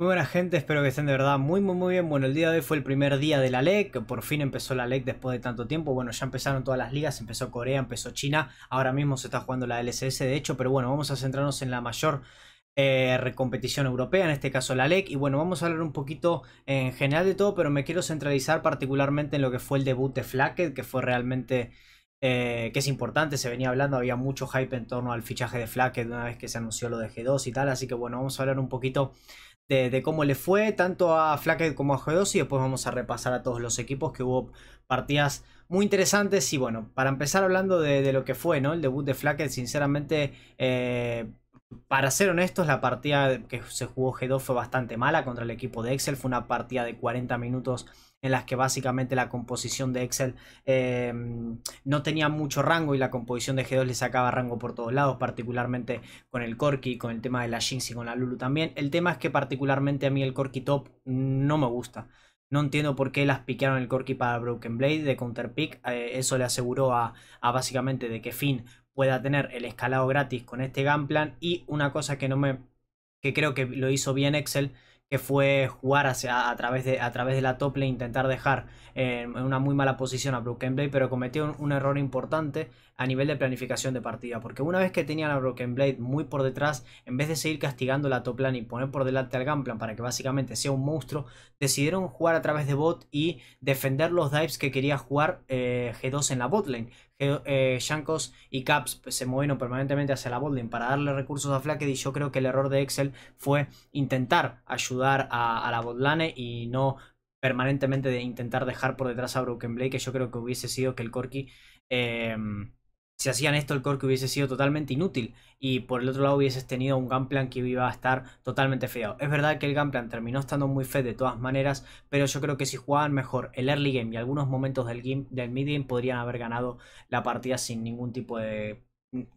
Muy buena gente, espero que estén de verdad muy muy muy bien. Bueno, el día de hoy fue el primer día de la LEC, por fin empezó la LEC después de tanto tiempo. Bueno, ya empezaron todas las ligas, empezó Corea, empezó China, ahora mismo se está jugando la LSS, de hecho, pero bueno, vamos a centrarnos en la mayor eh, competición europea, en este caso la LEC. Y bueno, vamos a hablar un poquito en general de todo, pero me quiero centralizar particularmente en lo que fue el debut de Flacket, que fue realmente... Eh, que es importante, se venía hablando, había mucho hype en torno al fichaje de Flacket una vez que se anunció lo de G2 y tal, así que bueno, vamos a hablar un poquito de, cómo le fue tanto a Flacket como a G2 y después vamos a repasar a todos los equipos que hubo partidas muy interesantes y bueno, para empezar hablando de, lo que fue, ¿no? El debut de Flacket, sinceramente... Eh, para ser honestos, la partida que se jugó G2 fue bastante mala contra el equipo de Excel. Fue una partida de 40 minutos en las que básicamente la composición de Excel eh, no tenía mucho rango y la composición de G2 le sacaba rango por todos lados, particularmente con el Corki, con el tema de la Jinx y con la Lulu también. El tema es que particularmente a mí el Corki Top no me gusta. No entiendo por qué las piquearon el Corki para Broken Blade de Counter Pick eh, eso le aseguró a, a básicamente de que Finn pueda tener el escalado gratis con este Gunplan. Y una cosa que no me. que creo que lo hizo bien Excel que fue jugar a, través de, a través de la top lane, intentar dejar eh, en una muy mala posición a Broken Blade, pero cometió un, error importante a nivel de planificación de partida, porque una vez que tenían a Broken Blade muy por detrás, en vez de seguir castigando la top lane y poner por delante al Gunplan para que básicamente sea un monstruo, decidieron jugar a través de bot y defender los dives que quería jugar eh, G2 en la bot lane, eh, Shankos y Caps se movieron permanentemente hacia la botlane para darle recursos a FlaKed y yo creo que el error de Excel fue intentar ayudar a, la botlane y no permanentemente intentar dejar por detrás a Broken Blake que yo creo que hubiese sido que el Corky eh, si hacían esto, el core que hubiese sido totalmente inútil. Y por el otro lado hubieses tenido un gunplan que iba a estar totalmente feo. Es verdad que el gunplan terminó estando muy feo de todas maneras. Pero yo creo que si jugaban mejor el early game y algunos momentos del, game, del mid game podrían haber ganado la partida sin ningún tipo de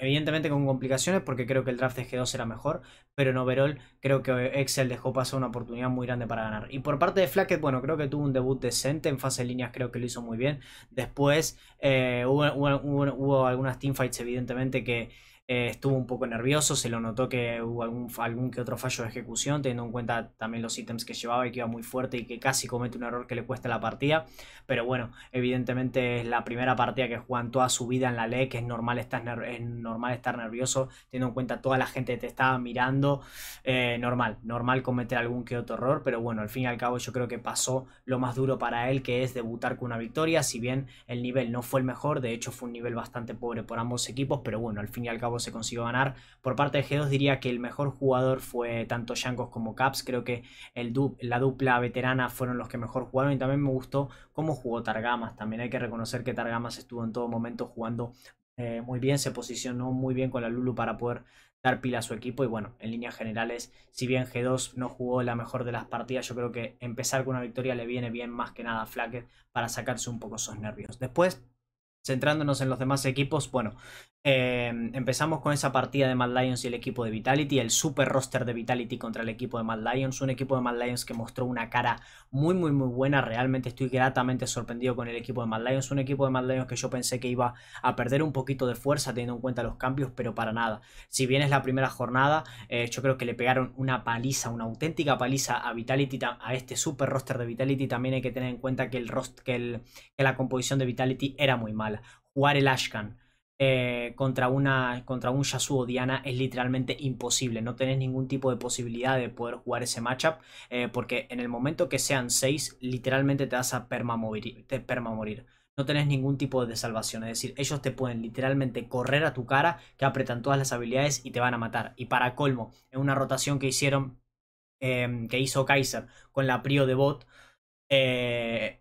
evidentemente con complicaciones porque creo que el draft de G2 era mejor, pero en overall creo que Excel dejó pasar una oportunidad muy grande para ganar. Y por parte de Flacket, bueno, creo que tuvo un debut decente, en fase de líneas creo que lo hizo muy bien. Después eh, hubo, hubo, algunas teamfights evidentemente que eh, estuvo un poco nervioso, se lo notó que hubo algún, algún que otro fallo de ejecución, teniendo en cuenta también los ítems que llevaba y que iba muy fuerte y que casi comete un error que le cuesta la partida. Pero bueno, evidentemente es la primera partida que juegan toda su vida en la LEC, es normal estar, es normal estar nervioso, teniendo en cuenta toda la gente que te estaba mirando. Eh, normal, normal cometer algún que otro error, pero bueno, al fin y al cabo yo creo que pasó lo más duro para él, que es debutar con una victoria, si bien el nivel no fue el mejor, de hecho fue un nivel bastante pobre por ambos equipos, pero bueno, al fin y al cabo se consiguió ganar. Por parte de G2 diría que el mejor jugador fue tanto Yankos como Caps. Creo que el la dupla veterana fueron los que mejor jugaron y también me gustó cómo jugó Targamas. También hay que reconocer que Targamas estuvo en todo momento jugando eh, muy bien, se posicionó muy bien con la Lulu para poder dar pila a su equipo y bueno, en líneas generales, si bien G2 no jugó la mejor de las partidas, yo creo que empezar con una victoria le viene bien más que nada a Flaque para sacarse un poco esos nervios. Después, centrándonos en los demás equipos, bueno, Em, empezamos con esa partida de Mad Lions y el equipo de Vitality, el super roster de Vitality contra el equipo de Mad Lions, un equipo de Mad Lions que mostró una cara muy muy muy buena, realmente estoy gratamente sorprendido con el equipo de Mad Lions, un equipo de Mad Lions que yo pensé que iba a perder un poquito de fuerza teniendo en cuenta los cambios, pero para nada. Si bien es la primera jornada, eh, yo creo que le pegaron una paliza, una auténtica paliza a Vitality, a este super roster de Vitality, también hay que tener en cuenta que, el rost que, la composición de Vitality era muy mala. Jugar el Ashcan eh, contra, una, contra un Yasuo Diana es literalmente imposible. No tenés ningún tipo de posibilidad de poder jugar ese matchup. Eh, porque en el momento que sean 6, literalmente te vas a perma Te morir No tenés ningún tipo de salvación. Es decir, ellos te pueden literalmente correr a tu cara, que apretan todas las habilidades y te van a matar. Y para colmo, en una rotación que hicieron, em, que hizo Kaiser con la Prio de bot, eh,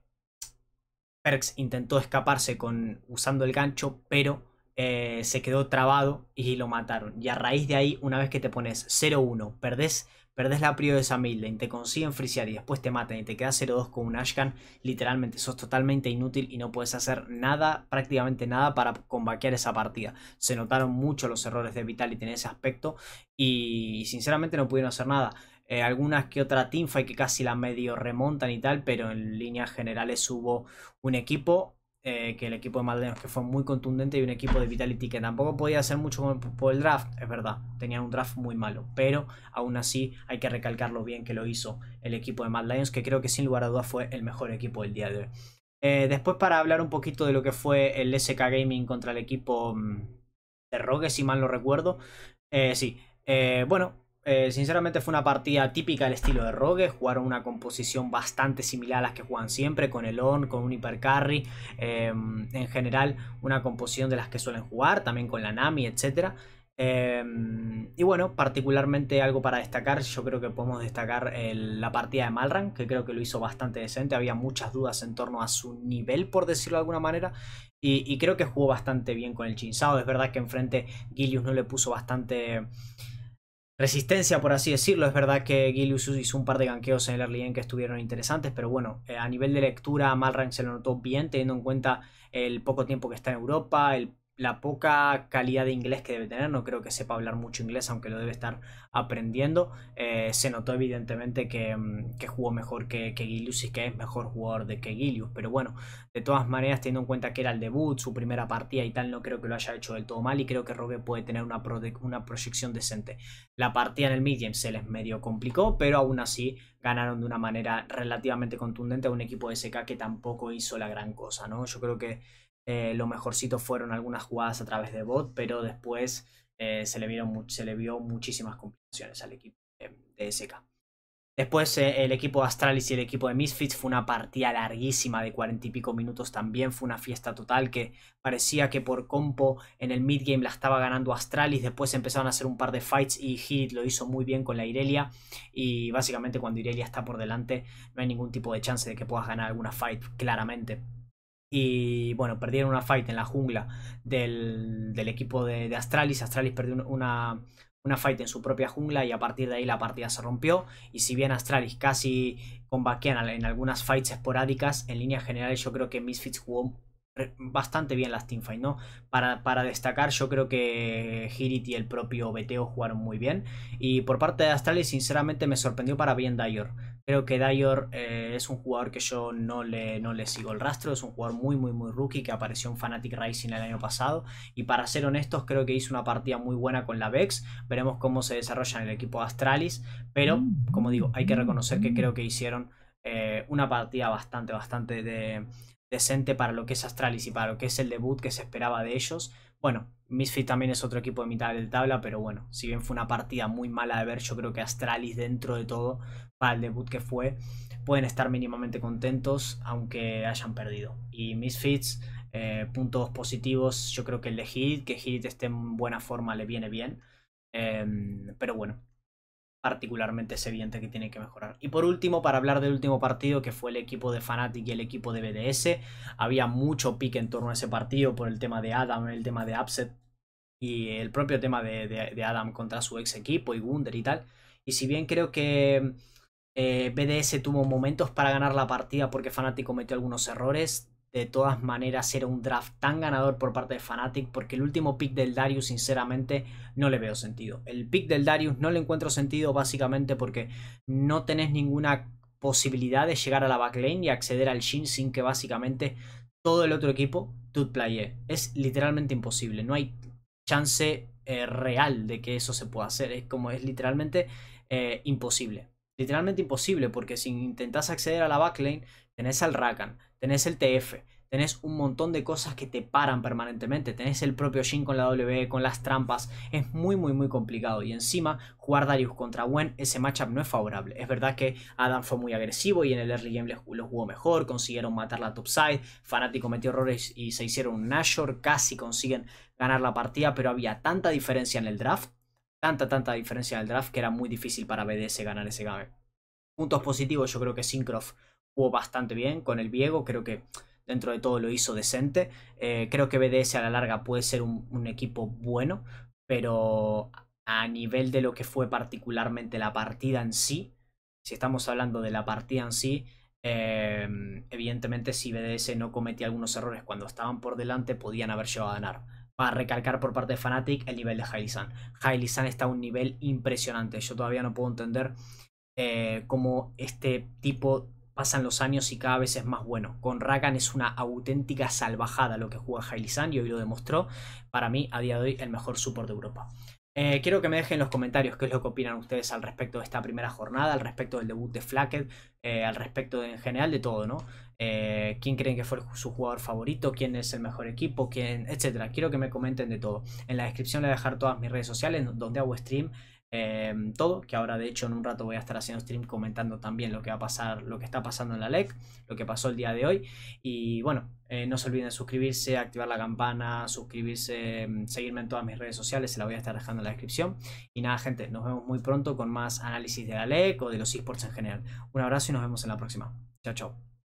Perks intentó escaparse con, usando el gancho, pero eh, se quedó trabado y lo mataron. Y a raíz de ahí, una vez que te pones 0-1, perdés, la prioridad de esa Midlane, te consiguen frisear y después te matan y te quedas 0-2 con un Ashcan literalmente sos totalmente inútil y no puedes hacer nada, prácticamente nada para combaquear esa partida. Se notaron mucho los errores de Vitality en ese aspecto y sinceramente no pudieron hacer nada. Eh, algunas que otra teamfight que casi la medio remontan y tal, pero en líneas generales hubo un equipo eh, que el equipo de Lions que fue muy contundente, y un equipo de Vitality que tampoco podía hacer mucho por el draft, es verdad, tenía un draft muy malo, pero aún así hay que recalcar lo bien que lo hizo el equipo de Mad Lions, que creo que sin lugar a dudas fue el mejor equipo del día de hoy. Eh, después para hablar un poquito de lo que fue el SK Gaming contra el equipo mm, de Rogue, si mal no recuerdo, eh, sí, bueno, eh, sinceramente fue una partida típica del estilo de Rogue. Jugaron una composición bastante similar a las que juegan siempre, con el on, con un hipercarry. Em, en general, una composición de las que suelen jugar, también con la Nami, etc. Em, y bueno, particularmente algo para destacar, yo creo que podemos destacar la partida de Malran, que creo que lo hizo bastante decente. Había muchas dudas en torno a su nivel, por decirlo de alguna manera. Y, creo que jugó bastante bien con el Chinsao. Es verdad que enfrente Gilius no le puso bastante resistencia, por así decirlo. Es verdad que Gilius hizo un par de ganqueos en el early game que estuvieron interesantes, pero bueno, eh, a nivel de lectura, Malrank se lo notó bien, teniendo en cuenta el poco tiempo que está en Europa, el la poca calidad de inglés que debe tener, no creo que sepa hablar mucho inglés, aunque lo debe estar aprendiendo. Eh, se notó evidentemente mm, que, jugó mejor que, que Gilius y que es mejor jugador de que Gilius, pero bueno, de todas maneras, teniendo en cuenta que era el debut, su primera partida y tal, no creo que lo haya hecho del todo mal y creo que Rogue puede tener una, una proyección decente. La partida en el mid se les medio complicó, pero aún así ganaron de una manera relativamente contundente a un equipo de SK que tampoco hizo la gran cosa, ¿no? Yo creo que eh, lo mejorcito fueron algunas jugadas a través de bot, pero después eh, se, le vieron, se le vio muchísimas complicaciones al equipo de, SK. Después eh, el equipo de Astralis y el equipo de Misfits fue una partida larguísima de cuarenta y pico minutos también, fue una fiesta total que parecía que por compo en el midgame la estaba ganando Astralis, después empezaron a hacer un par de fights y Hit lo hizo muy bien con la Irelia y básicamente cuando Irelia está por delante no hay ningún tipo de chance de que puedas ganar alguna fight claramente. Y bueno, perdieron una fight en la jungla del, equipo de, Astralis. Astralis perdió una, fight en su propia jungla y a partir de ahí la partida se rompió. Y si bien Astralis casi combaquean en algunas fights esporádicas, en líneas generales yo creo que Misfits jugó bastante bien las teamfights, ¿no? Para, destacar, yo creo que Hirit y el propio BTO jugaron muy bien. Y por parte de Astralis, sinceramente, me sorprendió para bien Dior. Creo que Dior eh, es un jugador que yo no le, no le sigo el rastro, es un jugador muy, muy, muy rookie que apareció en Fanatic Racing el año pasado. Y para ser honestos, creo que hizo una partida muy buena con la Vex. Veremos cómo se desarrolla en el equipo Astralis. Pero, como digo, hay que reconocer que creo que hicieron eh, una partida bastante, bastante de, decente para lo que es Astralis y para lo que es el debut que se esperaba de ellos. Bueno, Misfit también es otro equipo de mitad del tabla, pero bueno, si bien fue una partida muy mala de ver, yo creo que Astralis dentro de todo, para el debut que fue, pueden estar mínimamente contentos aunque hayan perdido. Y Misfits, eh, puntos positivos, yo creo que el de Hit, que Hit esté en buena forma le viene bien. Em, pero bueno, particularmente ese evidente que tiene que mejorar. Y por último, para hablar del último partido, que fue el equipo de Fnatic y el equipo de BDS, había mucho pique en torno a ese partido por el tema de Adam, el tema de Upset y el propio tema de, Adam contra su ex equipo y Wunder y tal. Y si bien creo que eh, BDS tuvo momentos para ganar la partida porque Fnatic cometió algunos errores, de todas maneras era un draft tan ganador por parte de Fnatic porque el último pick del Darius sinceramente no le veo sentido. El pick del Darius no le encuentro sentido básicamente porque no tenés ninguna posibilidad de llegar a la backlane y acceder al Shin sin que básicamente todo el otro equipo tú playe. Es literalmente imposible, no hay chance eh, real de que eso se pueda hacer, es como es literalmente eh, imposible. Literalmente imposible porque si intentás acceder a la backlane tenés al Rakan, tenés el TF, tenés un montón de cosas que te paran permanentemente, tenés el propio Jin con la W, con las trampas, es muy muy muy complicado y encima jugar Darius contra Gwen, ese matchup no es favorable, es verdad que Adam fue muy agresivo y en el early game lo jugó mejor, consiguieron matar la topside, Fanático metió errores y se hicieron un Nashor, casi consiguen ganar la partida, pero había tanta diferencia en el draft, tanta tanta diferencia en el draft que era muy difícil para BDS ganar ese game. Puntos positivos, yo creo que Syncroft jugó bastante bien con el Viego, creo que dentro de todo lo hizo decente. Eh, creo que BDS a la larga puede ser un, equipo bueno, pero a nivel de lo que fue particularmente la partida en sí, si estamos hablando de la partida en sí, em, evidentemente si BDS no cometía algunos errores cuando estaban por delante, podían haber llegado a ganar. Para recalcar por parte de Fnatic el nivel de Hailey San. está a un nivel impresionante. Yo todavía no puedo entender eh, cómo este tipo Pasan los años y cada vez es más bueno. Con Rakan es una auténtica salvajada lo que juega hailey y hoy lo demostró. Para mí, a día de hoy, el mejor support de Europa. Eh, quiero que me dejen en los comentarios qué es lo que opinan ustedes al respecto de esta primera jornada, al respecto del debut de Flacket, eh, al respecto en general de todo, ¿no? Eh, quién creen que fue su jugador favorito, quién es el mejor equipo, quién, etcétera. Quiero que me comenten de todo. En la descripción les voy a dejar todas mis redes sociales donde hago stream Em, todo, que ahora de hecho en un rato voy a estar haciendo stream comentando también lo que va a pasar, lo que está pasando en la LEC, lo que pasó el día de hoy. Y bueno, eh, no se olviden de suscribirse, activar la campana, suscribirse, em, seguirme en todas mis redes sociales, se la voy a estar dejando en la descripción. Y nada, gente, nos vemos muy pronto con más análisis de la LEC o de los esports en general. Un abrazo y nos vemos en la próxima. Chao, chao.